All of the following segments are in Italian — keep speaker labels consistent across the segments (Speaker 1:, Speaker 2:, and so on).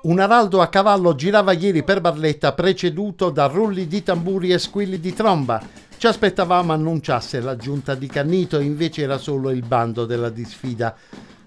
Speaker 1: Un araldo a cavallo girava ieri per Barletta preceduto da rulli di tamburi e squilli di tromba. Ci aspettavamo annunciasse la giunta di Cannito, invece era solo il bando della disfida.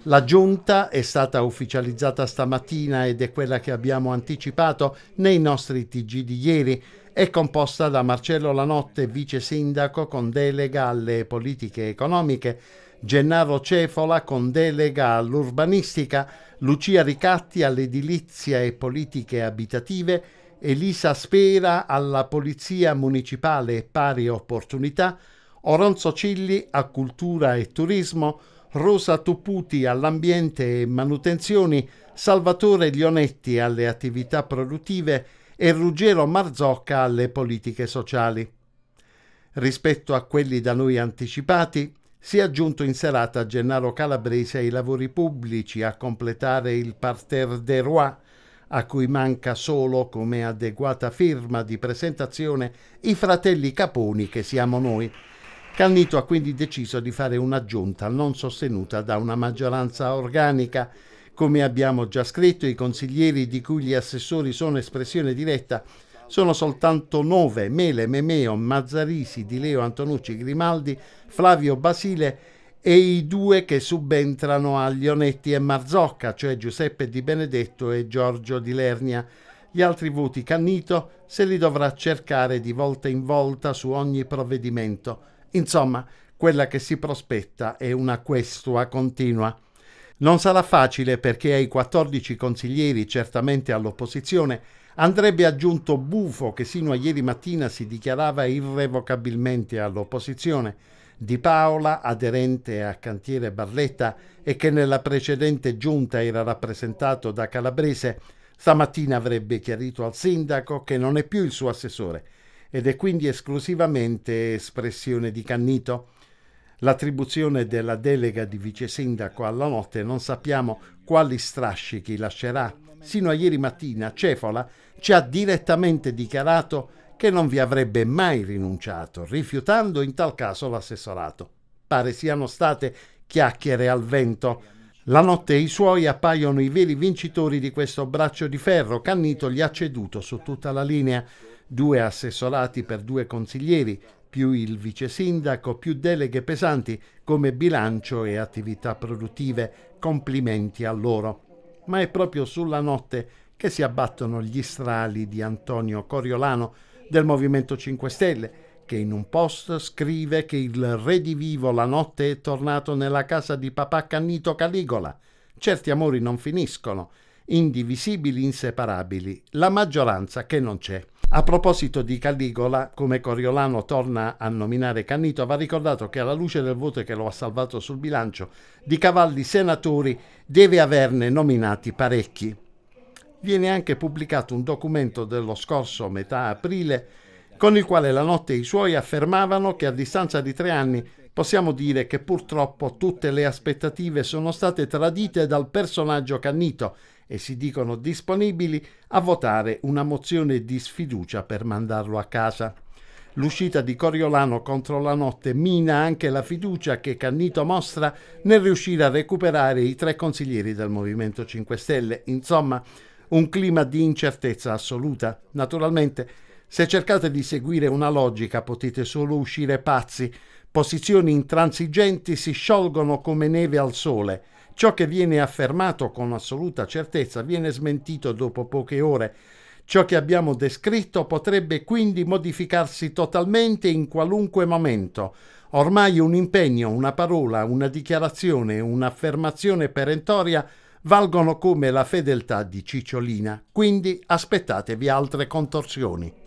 Speaker 1: La giunta è stata ufficializzata stamattina ed è quella che abbiamo anticipato nei nostri TG di ieri è composta da Marcello Lanotte, vice sindaco con delega alle politiche economiche, Gennaro Cefola con delega all'urbanistica, Lucia Ricatti all'edilizia e politiche abitative, Elisa Spera alla Polizia Municipale e Pari Opportunità, Oronzo Cilli a Cultura e Turismo, Rosa Tuputi all'Ambiente e Manutenzioni, Salvatore Lionetti alle Attività Produttive, e Ruggero Marzocca alle politiche sociali. Rispetto a quelli da noi anticipati, si è aggiunto in serata Gennaro Calabrese ai lavori pubblici a completare il parterre des rois, a cui manca solo come adeguata firma di presentazione i fratelli Caponi che siamo noi. Cannito ha quindi deciso di fare un'aggiunta non sostenuta da una maggioranza organica come abbiamo già scritto, i consiglieri di cui gli assessori sono espressione diretta sono soltanto nove, Mele, Memeo, Mazzarisi, Di Leo, Antonucci, Grimaldi, Flavio Basile e i due che subentrano a Lionetti e Marzocca, cioè Giuseppe Di Benedetto e Giorgio Di Lernia. Gli altri voti Cannito se li dovrà cercare di volta in volta su ogni provvedimento. Insomma, quella che si prospetta è una questua continua. Non sarà facile perché ai 14 consiglieri, certamente all'opposizione, andrebbe aggiunto Bufo che sino a ieri mattina si dichiarava irrevocabilmente all'opposizione, Di Paola aderente a Cantiere Barletta e che nella precedente giunta era rappresentato da Calabrese, stamattina avrebbe chiarito al sindaco che non è più il suo assessore ed è quindi esclusivamente espressione di Cannito. L'attribuzione della delega di vice sindaco alla notte non sappiamo quali strascichi lascerà. Sino a ieri mattina Cefola ci ha direttamente dichiarato che non vi avrebbe mai rinunciato, rifiutando in tal caso l'assessorato. Pare siano state chiacchiere al vento. La notte i suoi appaiono i veri vincitori di questo braccio di ferro. Cannito gli ha ceduto su tutta la linea due assessorati per due consiglieri, più il vice sindaco, più deleghe pesanti come bilancio e attività produttive. Complimenti a loro. Ma è proprio sulla notte che si abbattono gli strali di Antonio Coriolano del Movimento 5 Stelle, che in un post scrive che il redivivo la notte è tornato nella casa di papà Cannito Caligola. Certi amori non finiscono, indivisibili, inseparabili, la maggioranza che non c'è. A proposito di Caligola, come Coriolano torna a nominare Cannito, va ricordato che alla luce del voto che lo ha salvato sul bilancio, di cavalli senatori deve averne nominati parecchi. Viene anche pubblicato un documento dello scorso metà aprile con il quale la notte i suoi affermavano che a distanza di tre anni possiamo dire che purtroppo tutte le aspettative sono state tradite dal personaggio Cannito e si dicono disponibili a votare una mozione di sfiducia per mandarlo a casa. L'uscita di Coriolano contro la notte mina anche la fiducia che Cannito mostra nel riuscire a recuperare i tre consiglieri del Movimento 5 Stelle. Insomma, un clima di incertezza assoluta. Naturalmente, se cercate di seguire una logica potete solo uscire pazzi. Posizioni intransigenti si sciolgono come neve al sole Ciò che viene affermato con assoluta certezza viene smentito dopo poche ore. Ciò che abbiamo descritto potrebbe quindi modificarsi totalmente in qualunque momento. Ormai un impegno, una parola, una dichiarazione, un'affermazione perentoria valgono come la fedeltà di Cicciolina, quindi aspettatevi altre contorsioni.